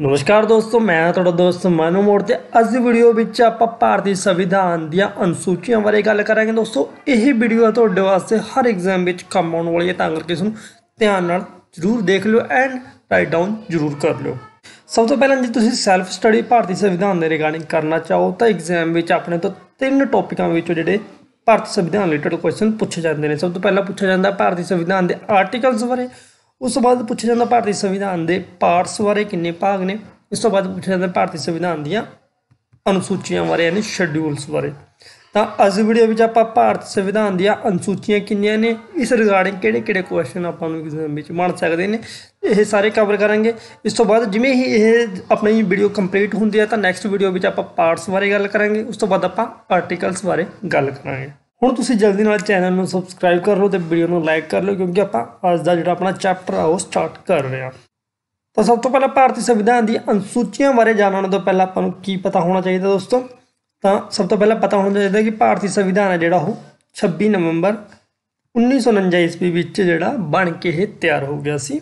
ਨਮਸਕਾਰ ਦੋਸਤੋ ਮੈਂ ਤੁਹਾਡਾ ਦੋਸਤ ਮਨੂ ਮੋੜ ਤੇ ਅੱਜ ਦੀ ਵੀਡੀਓ ਵਿੱਚ ਆਪਾਂ ਭਾਰਤੀ ਸੰਵਿਧਾਨ ਦੀਆਂ ਅਨੁਸੂਚੀਆਂ ਬਾਰੇ ਗੱਲ ਕਰਾਂਗੇ ਦੋਸਤੋ ਇਹ ਵੀਡੀਓ ਤੁਹਾਡੇ ਵਾਸਤੇ ਹਰ ਐਗਜ਼ਾਮ ਵਿੱਚ ਕੰਮ ਆਉਣ ਵਾਲੀ ਹੈ ਤਾਂ ਕਰਕੇ ਇਸ ਨੂੰ ਧਿਆਨ ਨਾਲ ਜ਼ਰੂਰ ਦੇਖ ਲਿਓ ਐਂਡ ਰਾਈਟ ਡਾਊਨ ਜ਼ਰੂਰ ਕਰ ਲਿਓ ਸਭ ਤੋਂ ਪਹਿਲਾਂ ਜੇ ਤੁਸੀਂ ਸੈਲਫ ਸਟੱਡੀ ਭਾਰਤੀ ਸੰਵਿਧਾਨ ਦੇ ਰਿਗਾਰਡਿੰਗ ਕਰਨਾ ਚਾਹੋ ਤਾਂ ਐਗਜ਼ਾਮ ਵਿੱਚ ਆਪਣੇ ਤੋਂ ਤਿੰਨ ਟੌਪਿਕਾਂ ਵਿੱਚੋਂ ਜਿਹੜੇ ਭਾਰਤੀ ਸੰਵਿਧਾਨ ਰਿਲੇਟਡ ਕੁਐਸਚਨ ਪੁੱਛੇ ਜਾਂਦੇ ਨੇ ਸਭ ਤੋਂ ਪਹਿਲਾਂ ਪੁੱਛਿਆ ਜਾਂਦਾ ਭਾਰਤੀ ਸੰਵਿਧਾਨ ਦੇ ਆਰਟੀਕਲਸ ਬਾਰੇ ਉਸ ਤੋਂ ਬਾਅਦ ਪੁੱਛਿਆ ਜਾਂਦਾ ਭਾਰਤੀ ਸੰਵਿਧਾਨ ਦੇ ਪਾਰਟਸ ਬਾਰੇ ਕਿੰਨੇ ਭਾਗ ਨੇ ਇਸ ਤੋਂ ਬਾਅਦ ਪੁੱਛਿਆ ਜਾਂਦਾ ਭਾਰਤੀ ਸੰਵਿਧਾਨ ਦੀਆਂ ਅਨੁਸੂਚੀਆਂ ਬਾਰੇ ਯਾਨੀ ਸ਼ੈਡਿਊਲਸ ਬਾਰੇ ਤਾਂ ਅੱਜ ਵੀਡੀਓ ਵਿੱਚ ਆਪਾਂ ਭਾਰਤ ਸੰਵਿਧਾਨ ਦੀਆਂ ਅਨੁਸੂਚੀਆਂ ਕਿੰਨੀਆਂ ਨੇ ਇਸ ਰਿਗਾਰਡਿੰਗ ਕਿਹੜੇ-ਕਿਹੜੇ ਕੁਐਸਚਨ ਆਪਾਂ ਨੂੰ ਐਗਜ਼ਾਮ ਵਿੱਚ ਮਿਲ ਸਕਦੇ ਨੇ ਇਹ ਸਾਰੇ ਕਵਰ ਕਰਾਂਗੇ ਇਸ ਤੋਂ ਬਾਅਦ ਜਿਵੇਂ ਹੀ ਇਹ ਆਪਣੀ ਵੀਡੀਓ ਕੰਪਲੀਟ ਹੁੰਦੀ ਹੈ ਤਾਂ ਨੈਕਸਟ ਵੀਡੀਓ ਵਿੱਚ ਆਪਾਂ ਪਾਰਟਸ ਬਾਰੇ ਗੱਲ ਕਰਾਂਗੇ ਉਸ ਤੋਂ ਬਾਅਦ ਆਪਾਂ ਆਰਟੀਕਲਸ ਬਾਰੇ ਗੱਲ ਕਰਾਂਗੇ ਹੁਣ ਤੁਸੀਂ ਜਲਦੀ ਨਾਲ ਚੈਨਲ ਨੂੰ ਸਬਸਕ੍ਰਾਈਬ ਕਰ ਲਓ ਤੇ ਵੀਡੀਓ ਨੂੰ ਲਾਈਕ ਕਰ ਲਓ ਕਿਉਂਕਿ ਆਪਾਂ ਅੱਜ ਦਾ ਜਿਹੜਾ ਆਪਣਾ ਚੈਪਟਰ ਆ ਉਹ ਸਟਾਰਟ ਕਰ ਰਹੇ ਆ ਤਾਂ ਸਭ ਤੋਂ ਪਹਿਲਾਂ ਭਾਰਤੀ ਸੰਵਿਧਾਨ ਦੀ ਅਨੁਸੂਚੀਆਂ ਬਾਰੇ ਜਾਣਨ ਤੋਂ ਪਹਿਲਾਂ ਆਪਾਂ ਨੂੰ ਕੀ ਪਤਾ ਹੋਣਾ ਚਾਹੀਦਾ ਦੋਸਤੋ ਤਾਂ ਸਭ ਤੋਂ ਪਹਿਲਾਂ ਪਤਾ ਹੋਣਾ ਚਾਹੀਦਾ ਕਿ ਭਾਰਤੀ ਸੰਵਿਧਾਨ ਹੈ ਜਿਹੜਾ ਉਹ 26 ਨਵੰਬਰ 1949 ਈਸਵੀ ਵਿੱਚ ਜਿਹੜਾ ਬਣ ਕੇ ਇਹ ਤਿਆਰ ਹੋ ਗਿਆ ਸੀ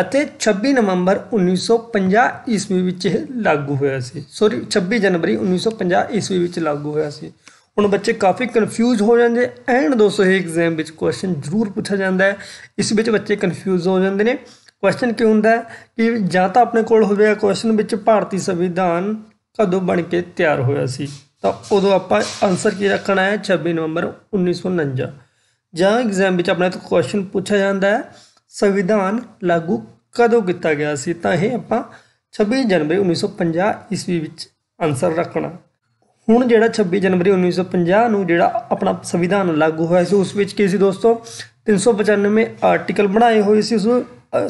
ਅਤੇ 26 ਨਵੰਬਰ 1950 ਈਸਵੀ ਵਿੱਚ ਇਹ ਲਾਗੂ ਹੋਇਆ ਸੀ ਸੌਰੀ 26 ਜਨਵਰੀ 1950 ਈਸਵੀ ਵਿੱਚ ਲਾਗੂ ਹੋਇਆ ਸੀ ਹੁਣ ਬੱਚੇ ਕਾਫੀ ਕਨਫਿਊਜ਼ ਹੋ ਜਾਂਦੇ ਐਂਡ ਦੋਸਤੋ ਇਹ ਐਗਜ਼ਾਮ ਵਿੱਚ ਕੁਐਸਚਨ ਜ਼ਰੂਰ ਪੁੱਛਿਆ ਜਾਂਦਾ ਹੈ ਇਸ ਵਿੱਚ ਬੱਚੇ ਕਨਫਿਊਜ਼ ਹੋ ਜਾਂਦੇ ਨੇ ਕੁਐਸਚਨ ਕੀ ਹੁੰਦਾ ਹੈ ਕਿ ਜਾਂ ਤਾਂ ਆਪਣੇ ਕੋਲ ਹੋਵੇਗਾ ਕੁਐਸਚਨ ਵਿੱਚ ਭਾਰਤੀ ਸੰਵਿਧਾਨ ਕਦੋਂ ਬਣ ਕੇ ਤਿਆਰ ਹੋਇਆ ਸੀ ਤਾਂ ਉਦੋਂ ਆਪਾਂ ਆਨਸਰ ਕੀ ਰੱਖਣਾ ਹੈ 26 ਨਵੰਬਰ 1949 ਜਾਂ ਐਗਜ਼ਾਮ ਵਿੱਚ ਆਪਣੇ ਤੋਂ ਕੁਐਸਚਨ ਪੁੱਛਿਆ ਜਾਂਦਾ ਹੈ ਸੰਵਿਧਾਨ ਲਾਗੂ ਕਦੋਂ ਕੀਤਾ ਗਿਆ ਸੀ ਤਾਂ ਇਹ ਆਪਾਂ 26 ਜਨਵਰੀ 1950 ਈਸਵੀ ਵਿੱਚ ਆਨਸਰ ਰੱਖਣਾ ਹੁਣ ਜਿਹੜਾ 26 ਜਨਵਰੀ 1950 ਨੂੰ ਜਿਹੜਾ ਆਪਣਾ ਸੰਵਿਧਾਨ ਲਾਗੂ ਹੋਇਆ ਸੀ ਉਸ ਵਿੱਚ ਕੀ ਸੀ ਦੋਸਤੋ 395 ਆਰਟੀਕਲ ਬਣਾਏ ਹੋਏ ਸੀ ਉਸ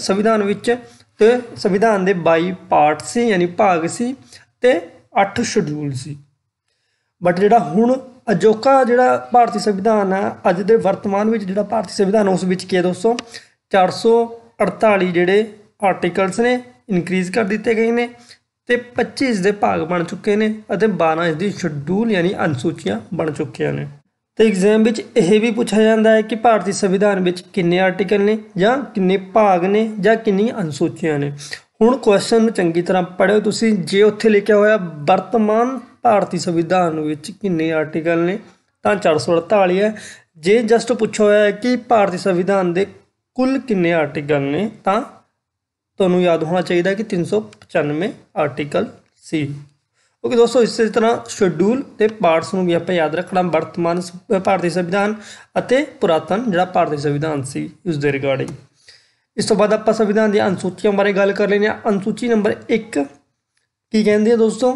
ਸੰਵਿਧਾਨ ਵਿੱਚ ਤੇ ਸੰਵਿਧਾਨ ਦੇ 22 ਪਾਰਟ ਸੀ ਯਾਨੀ ਭਾਗ ਸੀ ਤੇ 8 ਸ਼ਡਿਊਲ ਸੀ ਬਟ ਜਿਹੜਾ ਹੁਣ ਅਜੋਕਾ ਜਿਹੜਾ ਭਾਰਤੀ ਸੰਵਿਧਾਨ ਆ ਅੱਜ ਦੇ ਵਰਤਮਾਨ ਵਿੱਚ ਜਿਹੜਾ ਭਾਰਤੀ ਸੰਵਿਧਾਨ ਉਸ ਵਿੱਚ ਕੀ ਹੈ ਦੋਸਤੋ 448 ਜਿਹੜੇ ਆਰਟੀਕਲਸ ਨੇ ਇਨਕਰੀਜ਼ ਕਰ ਦਿੱਤੇ ਗਏ ਨੇ ਤੇ 25 ਇਸ ਦੇ ਭਾਗ ਬਣ ਚੁੱਕੇ ਨੇ ਅਤੇ 12 ਇਸ ਦੀ ਸ਼ਡਿਊਲ ਯਾਨੀ ਅਨਸੂਚੀਆਂ ਬਣ ਚੁੱਕੀਆਂ ਨੇ ਤੇ ਐਗਜ਼ਾਮ ਵਿੱਚ ਇਹ ਵੀ ਪੁੱਛਿਆ ਜਾਂਦਾ ਹੈ ਕਿ ਭਾਰਤੀ ਸੰਵਿਧਾਨ ਵਿੱਚ ਕਿੰਨੇ ਆਰਟੀਕਲ ਨੇ ਜਾਂ ਕਿੰਨੇ ਭਾਗ ਨੇ ਜਾਂ ਕਿੰਨੀ ਅਨਸੂਚੀਆਂ ਨੇ ਹੁਣ ਕੁਐਸਚਨ ਨੂੰ ਚੰਗੀ ਤਰ੍ਹਾਂ ਪੜ੍ਹਿਓ ਤੁਸੀਂ ਜੇ ਉੱਥੇ ਲਿਖਿਆ ਹੋਇਆ ਵਰਤਮਾਨ ਭਾਰਤੀ ਸੰਵਿਧਾਨ ਵਿੱਚ ਕਿੰਨੇ ਆਰਟੀਕਲ ਨੇ ਤਾਂ 448 ਹੈ ਜੇ ਜਸਟ ਪੁੱਛਿਆ ਹੋਇਆ ਹੈ ਕਿ ਭਾਰਤੀ ਸੰਵਿਧਾਨ ਦੇ ਕੁੱਲ ਕਿੰਨੇ ਆਰਟੀਕਲ ਨੇ ਤਾਂ ਤੁਹਾਨੂੰ ਯਾਦ ਹੋਣਾ ਚਾਹੀਦਾ ਕਿ 395 ਆਰਟੀਕਲ ਸੀ ਓਕੇ ਦੋਸਤੋ ਇਸੇ ਤਰ੍ਹਾਂ ਸ਼ਡਿਊਲ ਤੇ ਪਾਰਟਸ ਨੂੰ ਵੀ ਆਪਾਂ ਯਾਦ ਰੱਖਣਾ ਵਰਤਮਾਨ ਭਾਰਤੀ ਸੰਵਿਧਾਨ ਅਤੇ ਪੁਰਾਤਨ ਜਿਹੜਾ ਭਾਰਤੀ ਸੰਵਿਧਾਨ ਸੀ ਉਸ ਦੇ ਰਿਗਾਰਡਿੰਗ ਇਸ ਤੋਂ ਬਾਅਦ ਆਪਾਂ ਸੰਵਿਧਾਨ ਦੀਆਂ ਅਨਸੂਚੀਆਂ ਬਾਰੇ ਗੱਲ ਕਰ ਲੈਂਦੇ ਹਾਂ ਅਨਸੂਚੀ ਨੰਬਰ 1 ਕੀ ਕਹਿੰਦੀ ਹੈ ਦੋਸਤੋ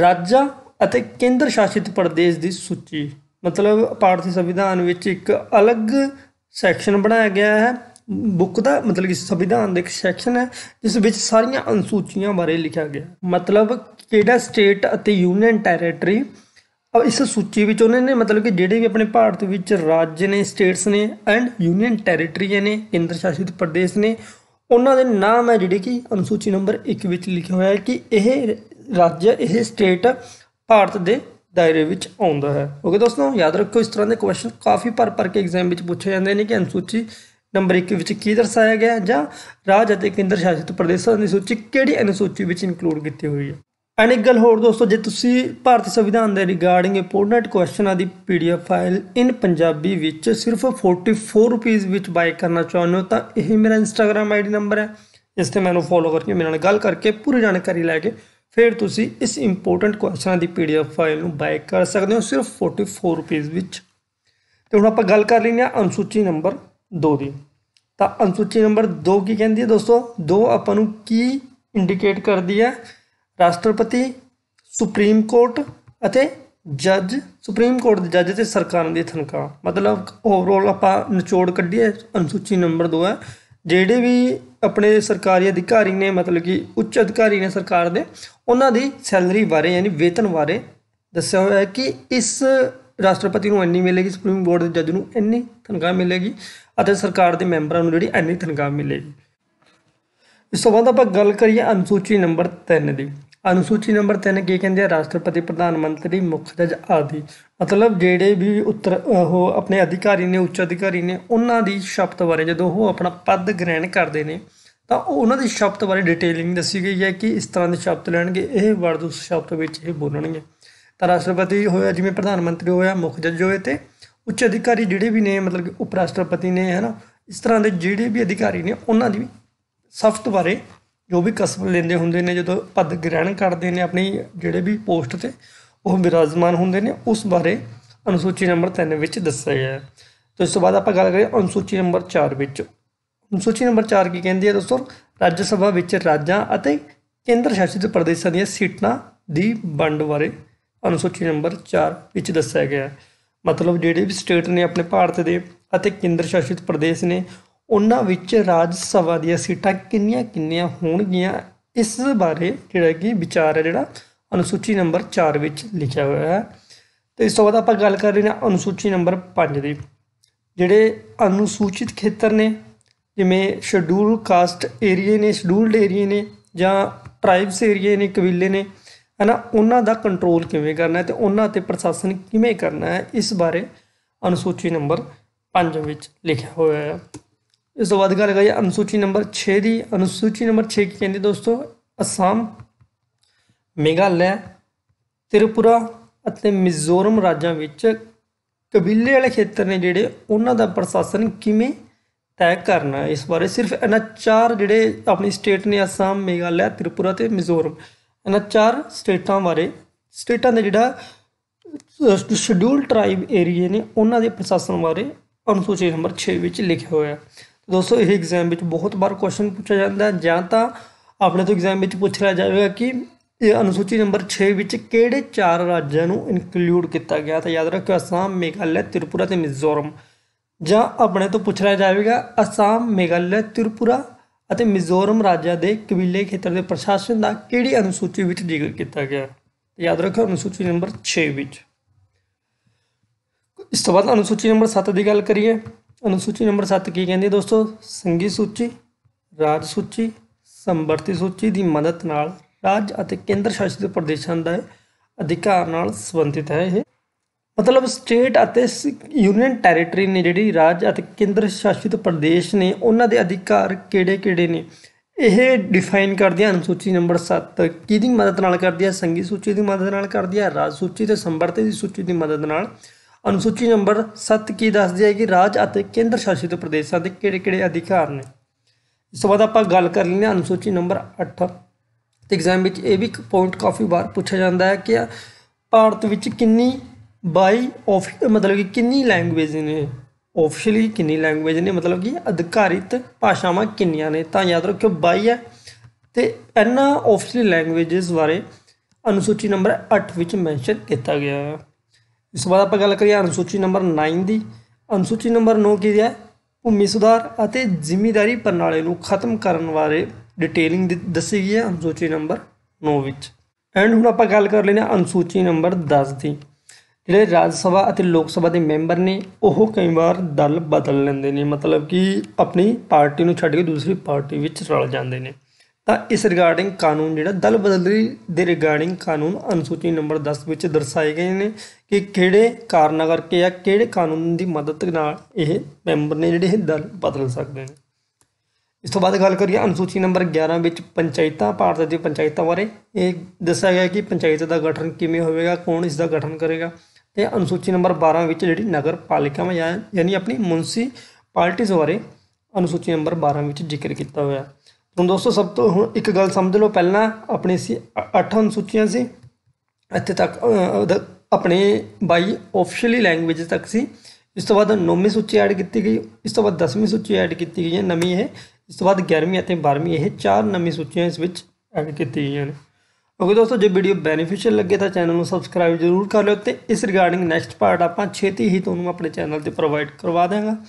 ਰਾਜਾਂ ਅਤੇ ਕੇਂਦਰ ਸ਼ਾਸਿਤ ਪ੍ਰਦੇਸ਼ ਦੀ ਸੂਚੀ ਮਤਲਬ ਭਾਰਤੀ ਸੰਵਿਧਾਨ ਵਿੱਚ ਇੱਕ ਅਲੱਗ ਸੈਕਸ਼ਨ ਬਣਾਇਆ ਗਿਆ ਹੈ ਬੁੱਕ ਦਾ ਮਤਲਬ ਕਿ ਸੰਵਿਧਾਨ ਦੇ ਇੱਕ ਸੈਕਸ਼ਨ ਹੈ ਜਿਸ ਵਿੱਚ ਸਾਰੀਆਂ ਅਨੁਸੂਚੀਆਂ ਬਾਰੇ ਲਿਖਿਆ ਗਿਆ ਮਤਲਬ ਕਿਹੜਾ ਸਟੇਟ ਅਤੇ ਯੂਨੀਅਨ ਟੈਰੀਟਰੀ ਇਸ ਸੂਚੀ ਵਿੱਚ ਉਹਨਾਂ ਨੇ ਮਤਲਬ ਕਿ ਜਿਹੜੇ ਵੀ ਆਪਣੇ ਭਾਰਤ ਵਿੱਚ ਰਾਜ ਨੇ ਸਟੇਟਸ ਨੇ ਐਂਡ ਯੂਨੀਅਨ ਟੈਰੀਟਰੀਆਂ ਨੇ ਕੇਂਦਰ ਸ਼ਾਸਿਤ ਪ੍ਰਦੇਸ਼ ਨੇ ਉਹਨਾਂ ਦੇ ਨਾਮ ਹੈ ਜਿਹੜੇ ਕਿ ਅਨੁਸੂਚੀ ਨੰਬਰ 1 ਵਿੱਚ ਲਿਖਿਆ ਹੋਇਆ ਹੈ ਕਿ ਇਹ ਰਾਜ ਇਹ ਸਟੇਟ ਭਾਰਤ ਦੇ ਦਾਇਰੇ ਵਿੱਚ ਆਉਂਦਾ ਹੈ ਓਕੇ ਦੋਸਤੋ ਯਾਦ ਰੱਖੋ ਇਸ ਤਰ੍ਹਾਂ ਦੇ ਕੁਐਸਚਨ ਕਾਫੀ ਪਰ ਪਰ ਕੇ ਐਗਜ਼ਾਮ ਵਿੱਚ ਪੁੱਛੇ ਜਾਂਦੇ ਨੇ ਕਿ ਅਨੁਸੂਚੀ ਨੰਬਰ 1 ਵਿੱਚ ਕੀ ਦਰਸਾਇਆ ਗਿਆ ਜਾਂ ਰਾਜ ਅਤੇ ਕੇਂਦਰ ਸ਼ਾਸਿਤ ਪ੍ਰਦੇਸ਼ਾਂ ਦੀ ਸੂਚੀ ਕਿਹੜੀ ਅਨੁਸੂਚੀ ਵਿੱਚ ਇਨਕਲੂਡ ਕੀਤੀ ਹੋਈ ਹੈ ਅਨੇਕ ਗੱਲ ਹੋਰ ਦੋਸਤੋ ਜੇ ਤੁਸੀਂ ਭਾਰਤੀ ਸੰਵਿਧਾਨ ਦੇ ਰਿਗਾਰਡਿੰਗ ਇੰਪੋਰਟੈਂਟ ਕੁਐਸਚਨਾਂ ਦੀ ਪੀਡੀਐਫ ਫਾਈਲ ਇਨ ਪੰਜਾਬੀ ਵਿੱਚ ਸਿਰਫ 44 ਰੁਪਏ ਵਿੱਚ ਬਾਈ ਕਰਨਾ ਚਾਹੁੰਦੇ ਹੋ ਤਾਂ ਇਹ ਮੇਰਾ ਇੰਸਟਾਗ੍ਰam ਆਈਡੀ ਨੰਬਰ ਹੈ ਇਸ ਤੇ ਮੈਨੂੰ ਫੋਲੋ ਕਰਕੇ ਮੇਰੇ ਨਾਲ ਗੱਲ ਕਰਕੇ ਪੂਰੀ ਜਾਣਕਾਰੀ ਲੈ ਕੇ ਫਿਰ ਤੁਸੀਂ ਇਸ ਇੰਪੋਰਟੈਂਟ ਕੁਐਸਚਨਾਂ ਦੀ ਪੀਡੀਐਫ ਫਾਈਲ ਨੂੰ ਬਾਈ ਕਰ ਸਕਦੇ ਹੋ ਸਿਰਫ 44 ਰੁਪਏ ਵਿੱਚ ਤੇ ਹੁਣ ਆਪਾਂ ਗੱਲ ਕਰ ਲੈਂਦੇ ਹਾਂ ਅਨੁਸੂਚੀ ਨੰਬਰ 2 ਦੀ ਤਾਂ ਅਨੁਸੂਚੀ ਨੰਬਰ 2 ਕੀ ਕਹਿੰਦੀ ਹੈ ਦੋਸਤੋ 2 ਆਪਾਂ ਨੂੰ ਕੀ ਇੰਡੀਕੇਟ ਕਰਦੀ ਹੈ ਰਾਸ਼ਟਰਪਤੀ ਸੁਪਰੀਮ ਕੋਰਟ ਅਤੇ ਜੱਜ ਸੁਪਰੀਮ ਕੋਰਟ ਦੇ ਜੱਜ ਤੇ ਸਰਕਾਰਾਂ ਦੀ ਤਨਖਾਹ ਮਤਲਬ ਓਵਰਆਲ ਆਪਾਂ ਨਿਚੋੜ ਕੱਢੀਏ ਅਨੁਸੂਚੀ ਨੰਬਰ 2 ਹੈ ਜਿਹੜੇ ਵੀ ਆਪਣੇ ਸਰਕਾਰੀ ਅਧਿਕਾਰੀ ਨੇ ਮਤਲਬ ਕਿ ਉੱਚ ਅਧਿਕਾਰੀ ਨੇ ਸਰਕਾਰ ਦੇ ਉਹਨਾਂ ਦੀ ਸੈਲਰੀ ਬਾਰੇ ਯਾਨੀ ਵੇਤਨ ਬਾਰੇ ਦੱਸਿਆ ਹੋਇਆ ਹੈ ਕਿ ਇਸ ਰਾਸ਼ਟਰਪਤੀ ਨੂੰ ਇੰਨੀ ਮਿਲੇਗੀ ਸੁਪਰੀਮ ਕੋਰਟ ਦੇ ਜੱਜ ਨੂੰ ਇੰਨੀ ਤਨਖਾਹ ਮਿਲੇਗੀ ਅਤੇ ਸਰਕਾਰ ਦੇ ਮੈਂਬਰਾਂ ਨੂੰ ਜਿਹੜੀ ਐਨੀ ਤਨਖਾਹ ਮਿਲੇਗੀ ਇਸ ਤੋਂ ਬਾਅਦ ਆਪਾਂ ਗੱਲ ਕਰੀਏ ਅਨੁਸੂਚੀ ਨੰਬਰ 3 ਦੀ ਅਨੁਸੂਚੀ ਨੰਬਰ 3 ਕੀ ਕਹਿੰਦੇ ਆ ਰਾਸ਼ਟਰਪਤੀ ਪ੍ਰਧਾਨ ਮੰਤਰੀ ਮੁੱਖ ਜਜ ਆਦਿ ਮਤਲਬ ਜਿਹੜੇ ਵੀ ਉੱਤਰ ਉਹ ਆਪਣੇ ਅਧਿਕਾਰੀ ਨੇ ਉੱਚ ਅਧਿਕਾਰੀ ਨੇ ਉਹਨਾਂ ਦੀ ਸ਼ਪਤ ਬਾਰੇ ਜਦੋਂ ਉਹ ਆਪਣਾ ਪਦ ਗ੍ਰਹਿਣ ਕਰਦੇ ਨੇ ਤਾਂ ਉਹਨਾਂ ਦੀ ਸ਼ਪਤ ਬਾਰੇ ਡਿਟੇਲਿੰਗ ਦੱਸੀ ਗਈ ਹੈ ਕਿ ਇਸ ਤਰ੍ਹਾਂ ਦੇ ਸ਼ਪਤ ਲੈਣਗੇ ਇਹ ਵਰਦ ਉਸ ਸ਼ਪਤ ਵਿੱਚ ਇਹ ਬੋਲਣਗੇ ਤਾਂ ਰਾਸ਼ਟਰਪਤੀ ਹੋਇਆ ਜਿਵੇਂ ਪ੍ਰਧਾਨ ਮੰਤਰੀ ਹੋਇਆ ਮੁੱਖ ਜੱਜ ਹੋਏ ਤੇ ਉੱਚ ਅਧਿਕਾਰੀ ਜਿਹੜੇ ਵੀ ਨੇ ਮਤਲਬ ਉਪ ਰਾਸ਼ਟਰਪਤੀ ਨੇ ਹੈ ਨਾ ਇਸ ਤਰ੍ਹਾਂ ਦੇ ਜਿਹੜੇ ਵੀ ਅਧਿਕਾਰੀ ਨੇ ਉਹਨਾਂ ਦੀ ਸਫਤ ਬਾਰੇ ਜੋ ਵੀ ਕਸਮ ਲੈਂਦੇ ਹੁੰਦੇ ਨੇ ਜਦੋਂ ਪਦ ਗ੍ਰਹਿਣ ਕਰਦੇ ਨੇ ਆਪਣੀ ਜਿਹੜੇ ਵੀ ਪੋਸਟ ਤੇ ਉਹ ਵਿਰਾਜਮਾਨ ਹੁੰਦੇ ਨੇ ਉਸ ਬਾਰੇ ਅਨੁਸੂਚੀ ਨੰਬਰ 3 ਵਿੱਚ ਦੱਸਿਆ ਗਿਆ ਹੈ ਤੋਂ ਇਸ ਤੋਂ ਬਾਅਦ ਆਪਾਂ ਗੱਲ ਕਰੀਏ ਅਨੁਸੂਚੀ ਨੰਬਰ 4 ਵਿੱਚ ਅਨੁਸੂਚੀ ਨੰਬਰ 4 ਕੀ ਕਹਿੰਦੀ ਹੈ ਦੋਸਤੋ ਰਾਜ ਸਭਾ ਵਿੱਚ ਰਾਜਾਂ ਅਤੇ ਕੇਂਦਰ ਸ਼ਾਸਿਤ ਪ੍ਰਦੇਸ਼ਾਂ ਦੀਆਂ ਸੀਟਾਂ ਦੀ ਵੰਡ ਬਾਰੇ ਅਨੁਸੂਚੀ ਨੰਬਰ 4 ਵਿੱਚ ਦੱਸਿਆ ਗਿਆ ਹੈ ਮਤਲਬ ਜਿਹੜੇ ਵੀ ਸਟੇਟ ਨੇ ਆਪਣੇ ਭਾਰਤ ਦੇ ਅਤੇ ਕੇਂਦਰ ਸ਼ਾਸਿਤ ਪ੍ਰਦੇਸ਼ ਨੇ ਉਹਨਾਂ ਵਿੱਚ ਰਾਜ ਸਭਾ ਦੀਆਂ ਸੀਟਾਂ ਕਿੰਨੀਆਂ ਕਿੰਨੀਆਂ ਹੋਣਗੀਆਂ ਇਸ ਬਾਰੇ ਜਿਹੜਾ ਕਿ ਵਿਚਾਰ ਹੈ ਜਿਹੜਾ ਅਨੁਸੂਚੀ ਨੰਬਰ 4 ਵਿੱਚ ਲਿਖਿਆ ਹੋਇਆ ਹੈ ਤੇ ਇਸ ਤੋਂ ਬਾਅਦ ਆਪਾਂ ਗੱਲ ਕਰ ਰਹੇ ਹਾਂ ਅਨੁਸੂਚੀ ਨੰਬਰ 5 ਦੀ ਜਿਹੜੇ ਅਨੁਸੂਚਿਤ ਖੇਤਰ ਨੇ ਜਿਵੇਂ ਸ਼ਡਿਊਲ ਕਾਸਟ ਏਰੀਏ ਨੇ ਸ਼ਡਿਊਲਡ ਏਰੀਏ ਨੇ ਜਾਂ ਟ੍ਰਾਈਬਸ ਏਰੀਏ ਨੇ ਕਬੀਲੇ ਨੇ ਹੈ ਨਾ ਉਹਨਾਂ ਦਾ ਕੰਟਰੋਲ ਕਿਵੇਂ ਕਰਨਾ ਹੈ ਤੇ ਉਹਨਾਂ ਤੇ ਪ੍ਰਸ਼ਾਸਨ ਕਿਵੇਂ ਕਰਨਾ ਹੈ ਇਸ ਬਾਰੇ ਅਨੁਸੂਚੀ ਨੰਬਰ 5 ਵਿੱਚ ਲਿਖਿਆ ਹੋਇਆ ਹੈ ਇਸ ਤੋਂ ਬਾਅਦ ਗੱਲ ਕਰੀਏ ਅਨੁਸੂਚੀ ਨੰਬਰ 6 ਦੀ ਅਨੁਸੂਚੀ ਨੰਬਰ 6 ਕੀ ਕਹਿੰਦੀ ਦੋਸਤੋ ਅਸਾਮ ਮੇਘਾਲਿਆ ਤ੍ਰਿਪੁਰਾ ਅਤੇ ਮਿਜ਼ੋਰਮ ਰਾਜਾਂ ਵਿੱਚ ਕਬੀਲੇ ਵਾਲੇ ਖੇਤਰ ਨੇ ਜਿਹੜੇ ਉਹਨਾਂ ਦਾ ਪ੍ਰਸ਼ਾਸਨ ਕਿਵੇਂ ਤੈਅ ਕਰਨਾ ਇਸ ਬਾਰੇ ਸਿਰਫ ਇਹਨਾਂ ਚਾਰ ਜਿਹੜੇ ਆਪਣੀ ਸਟੇਟ ਨੇ ਅਸਾਮ ਮੇਘਾਲਿਆ ਤ੍ਰਿਪੁਰਾ ਤੇ ਮਿਜ਼ੋਰਮ ਇਹਨਾਂ ਚਾਰ ਸਟੇਟਾਂ ਬਾਰੇ ਸਟੇਟਾਂ ਦੇ ਜਿਹੜਾ ਸ਼ਡਿਊਲ ਟ੍ਰਾਈਬ ਏਰੀਏ ਨੇ ਉਹਨਾਂ ਦੇ ਪ੍ਰਸ਼ਾਸਨ ਬਾਰੇ ਅਨੁਸੂਚੀ ਨੰਬਰ 6 ਵਿੱਚ ਲਿਖਿਆ ਹੋਇਆ ਦੋਸਤੋ ਇਹ ਐਗਜ਼ਾਮ ਵਿੱਚ ਬਹੁਤ ਵਾਰ ਕੁਐਸਚਨ ਪੁੱਛਿਆ ਜਾਂਦਾ ਹੈ ਜਾਂ ਤਾਂ ਆਪਣੇ ਤੋਂ ਐਗਜ਼ਾਮ ਵਿੱਚ ਪੁੱਛ ਲਿਆ ਜਾਵੇਗਾ ਕਿ ਇਹ ਅਨੁਸੂਚੀ ਨੰਬਰ 6 ਵਿੱਚ ਕਿਹੜੇ ਚਾਰ ਰਾਜਾਂ ਨੂੰ ਇਨਕਲੂਡ ਕੀਤਾ ਗਿਆ ਤਾਂ ਯਾਦ ਰੱਖਿਓ ਅਸਾਮ ਮੇਘਾਲਿਆ ਤ੍ਰਿਪੁਰਾ ਤੇ ਮਿਜ਼ੋਰਮ ਜਾਂ ਆਪਣੇ ਤੋਂ ਪੁੱਛ ਲਿਆ ਜਾਵੇਗਾ ਅਸਾਮ ਮੇਘਾਲਿਆ ਤ੍ਰਿਪੁਰਾ ਅਤੇ ਮਿਜ਼ੋਰਮ ਰਾਜਾਂ ਦੇ ਕਬੀਲੇ ਖੇਤਰ ਦੇ ਪ੍ਰਸ਼ਾਸਨ ਦਾ ਕਿਹੜੀ ਅਨੁਸੂਚੀ ਵਿੱਚ ਜ਼ਿਕਰ ਕੀਤਾ ਗਿਆ ਯਾਦ ਰੱਖੋ ਅਨੁਸੂਚੀ ਨੰਬਰ 6 ਵਿੱਚ ਇਸ ਤੋਂ ਬਾਅਦ ਅਨੁਸੂਚੀ ਨੰਬਰ 7 ਦੀ ਗੱਲ ਕਰੀਏ ਅਨੁਸੂਚੀ ਨੰਬਰ 7 ਕੀ ਕਹਿੰਦੀ ਹੈ ਦੋਸਤੋ ਸੰਗੀ ਸੂਚੀ ਰਾਜ ਸੂਚੀ ਸੰਵਰਤੀ ਸੂਚੀ ਦੀ ਮਦਦ ਨਾਲ ਰਾਜ ਅਤੇ ਕੇਂਦਰ ਸ਼ਾਸਿਤ ਪ੍ਰਦੇਸ਼ਾਂ ਦਾ ਅਧਿਕਾਰ ਨਾਲ ਸੰਬੰਧਿਤ ਹੈ ਇਹ ਮਤਲਬ ਸਟੇਟ ਅਤੇ ਯੂਨੀਅਨ ਟੈਰੀਟਰੀ ਨੇ ਜਿਹੜੀ ਰਾਜ ਅਤੇ ਕੇਂਦਰ ਸ਼ਾਸਿਤ ਪ੍ਰਦੇਸ਼ ਨੇ ਉਹਨਾਂ ਦੇ ਅਧਿਕਾਰ ਕਿਹੜੇ-ਕਿਹੜੇ ਨੇ ਇਹ ਡਿਫਾਈਨ ਕਰਦੀ ਹੈ ਅਨੁਸੂਚੀ ਨੰਬਰ 7 ਕਿਹਦੀ ਮਦਦ ਨਾਲ ਕਰਦੀ ਹੈ ਸੰਗੀ ਸੂਚੀ ਦੀ ਮਦਦ ਨਾਲ ਕਰਦੀ ਹੈ ਰਾਜ ਸੂਚੀ ਤੇ ਸੰਵਰਤੇ ਦੀ ਸੂਚੀ ਦੀ ਮਦਦ ਨਾਲ ਅਨੁਸੂਚੀ ਨੰਬਰ 7 ਕੀ ਦੱਸਦੀ ਹੈ ਕਿ ਰਾਜ ਅਤੇ ਕੇਂਦਰ ਸ਼ਾਸਿਤ ਪ੍ਰਦੇਸ਼ਾਂ ਦੇ ਕਿਹੜੇ-ਕਿਹੜੇ ਅਧਿਕਾਰ ਨੇ ਇਸ ਤੋਂ ਬਾਅਦ ਆਪਾਂ ਗੱਲ ਕਰ ਲੈਂਦੇ ਹਾਂ ਅਨੁਸੂਚੀ ਨੰਬਰ 8 ਤੇ ਐਗਜ਼ਾਮ ਵਿੱਚ ਇਹ ਵੀ ਇੱਕ ਪੁਆਇੰਟ ਕਾਫੀ ਵਾਰ ਪੁੱਛਿਆ ਜਾਂਦਾ ਹੈ ਕਿ ਭਾਰਤ ਵਿੱਚ ਕਿੰਨੀ ਬਾਈ ਆਫ ਮਤਲਬ ਕਿ ਕਿੰਨੀ ਲੈਂਗੁਏਜ ਨੇ ਆਫੀਸ਼ੀਅਲੀ ਕਿੰਨੀ ਲੈਂਗੁਏਜ ਨੇ ਮਤਲਬ ਕਿ ਅਧਿਕਾਰਿਤ ਭਾਸ਼ਾਵਾਂ ਕਿੰਨੀਆਂ ਨੇ ਤਾਂ ਯਾਦ ਰੱਖਿਓ 22 ਹੈ ਤੇ ਇਹਨਾਂ ਆਫੀਸ਼ੀਅਲ ਲੈਂਗੁਏਜਸ ਬਾਰੇ ਅਨੁਸੂਚੀ ਨੰਬਰ 8 ਵਿੱਚ ਮੈਂਸ਼ਨ ਕੀਤਾ ਗਿਆ ਹੈ ਇਸ ਤੋਂ ਬਾਅਦ ਆਪਾਂ ਗੱਲ ਕਰੀਏ ਅਨੁਸੂਚੀ ਨੰਬਰ 9 ਦੀ ਅਨੁਸੂਚੀ ਨੰਬਰ 9 ਕੀ ਹੈ ਭੂਮੀ ਸੁਧਾਰ ਅਤੇ ਜ਼ਿੰਮੇਵਾਰੀ ਪ੍ਰਣਾਲੀ ਨੂੰ ਖਤਮ ਕਰਨ ਬਾਰੇ ਡਿਟੇਲਿੰਗ ਦੱਸੀ ਗਈ ਹੈ ਅਨੁਸੂਚੀ ਨੰਬਰ 9 ਵਿੱਚ ਐਂਡ ਹੁਣ ਆਪਾਂ ਗੱਲ ਕਰ ਲੈਂਦੇ ਅਨੁਸੂਚੀ ਨੰਬਰ 10 ਦੀ ਜਿਹੜੇ ਰਾਜ ਸਭਾ ਅਤੇ ਲੋਕ ਸਭਾ ਦੇ ਮੈਂਬਰ ਨੇ ਉਹ ਕਈ ਵਾਰ ਦਲ ਬਦਲ ਲੈਂਦੇ ਨੇ ਮਤਲਬ ਕਿ ਆਪਣੀ ਪਾਰਟੀ ਨੂੰ ਛੱਡ ਕੇ ਦੂਸਰੀ ਪਾਰਟੀ ਵਿੱਚ ਰਲ ਜਾਂਦੇ ਨੇ ਤਾਂ ਇਸ ਰਿਗਾਰਡਿੰਗ ਕਾਨੂੰਨ ਜਿਹੜਾ ਦਲ ਬਦਲੀ ਦੇ ਰਿਗਾਰਡਿੰਗ ਕਾਨੂੰਨ ਅਨੁਸੂਚੀ ਨੰਬਰ 10 ਵਿੱਚ ਦਰਸਾਏ ਗਏ ਨੇ ਕਿ ਕਿਹੜੇ ਕਾਰਨਾਂ ਕਰਕੇ ਜਾਂ ਕਿਹੜੇ ਕਾਨੂੰਨ ਦੀ ਮਦਦ ਨਾਲ ਇਹ ਮੈਂਬਰ ਨੇ ਜਿਹੜੇ ਇਹ ਦਲ ਬਦਲ ਸਕਦੇ ਨੇ ਇਸ ਤੋਂ ਬਾਅਦ ਗੱਲ ਕਰੀਏ ਅਨੁਸੂਚੀ ਨੰਬਰ 11 ਵਿੱਚ ਪੰਚਾਇਤਾਂ ਭਾਰਤ ਦੇ ਪੰਚਾਇਤਾਂ ਬਾਰੇ ਇਹ ਦੱਸਿਆ ਗਿਆ ਕਿ ਪੰਚਾਇਤ ਦਾ ਗਠਨ ਕਿਵੇਂ ਹੋਵੇਗਾ ਕੌਣ ਇਸ ਦਾ ਗਠਨ ਕਰੇਗਾ ਤੇ ਅਨੁਸੂਚੀ ਨੰਬਰ 12 ਵਿੱਚ ਜਿਹੜੀ ਨਗਰ ਪਾਲਿਕਾਵਾਂ ਯਾਨੀ ਆਪਣੀ ਮਿਊਨਿਸਪੈਲਿਟੀਆਂ ਬਾਰੇ ਅਨੁਸੂਚੀ ਨੰਬਰ 12 ਵਿੱਚ ਜ਼ਿਕਰ ਕੀਤਾ ਹੋਇਆ ਹੁਣ ਦੋਸਤੋ ਸਭ ਤੋਂ ਹੁਣ ਇੱਕ ਗੱਲ ਸਮਝ ਲਓ ਪਹਿਲਾਂ ਆਪਣੀ ਸੀ 8 ਅਨੁਸੂਚੀਆਂ ਸੀ ਇੱਥੇ ਤੱਕ ਆਪਣੇ 22 ਆਫੀਸ਼ੀਅਲੀ ਲੈਂਗੁਏਜ ਤੱਕ ਸੀ ਇਸ ਤੋਂ ਬਾਅਦ 9ਵੀਂ ਸੂਚੀ ਐਡ ਕੀਤੀ ਗਈ ਇਸ ਤੋਂ ਬਾਅਦ 10ਵੀਂ ਸੂਚੀ ਐਡ ਕੀਤੀ ਗਈ ਹੈ ਨਵੀਂ ਇਹ ਇਸ ਤੋਂ ਬਾਅਦ 11ਵੀਂ ਅਤੇ 12ਵੀਂ ਇਹ ਚਾਰ ਨਵੀਂ ਸੂਚੀਆਂ ਇਸ ਵਿੱਚ ਐਡ ਕੀਤੀਆਂ ਨੇ ਓਕੇ ਦੋਸਤੋ ਜੇ ਵੀਡੀਓ ਬੈਨੀਫੀਸ਼ੀਅਲ ਲੱਗੇ ਤਾਂ ਚੈਨਲ ਨੂੰ ਸਬਸਕ੍ਰਾਈਬ ਜ਼ਰੂਰ ਕਰ ਲਿਓ ਤੇ ਇਸ ਰਿਗਾਰਡਿੰਗ ਨੈਕਸਟ ਪਾਰਟ ਆਪਾਂ ਛੇਤੀ ਹੀ ਤੁਹਾਨੂੰ ਆਪਣੇ ਚੈਨਲ ਤੇ ਪ੍ਰੋਵਾਈਡ ਕਰਵਾ ਦੇਵਾਂਗਾ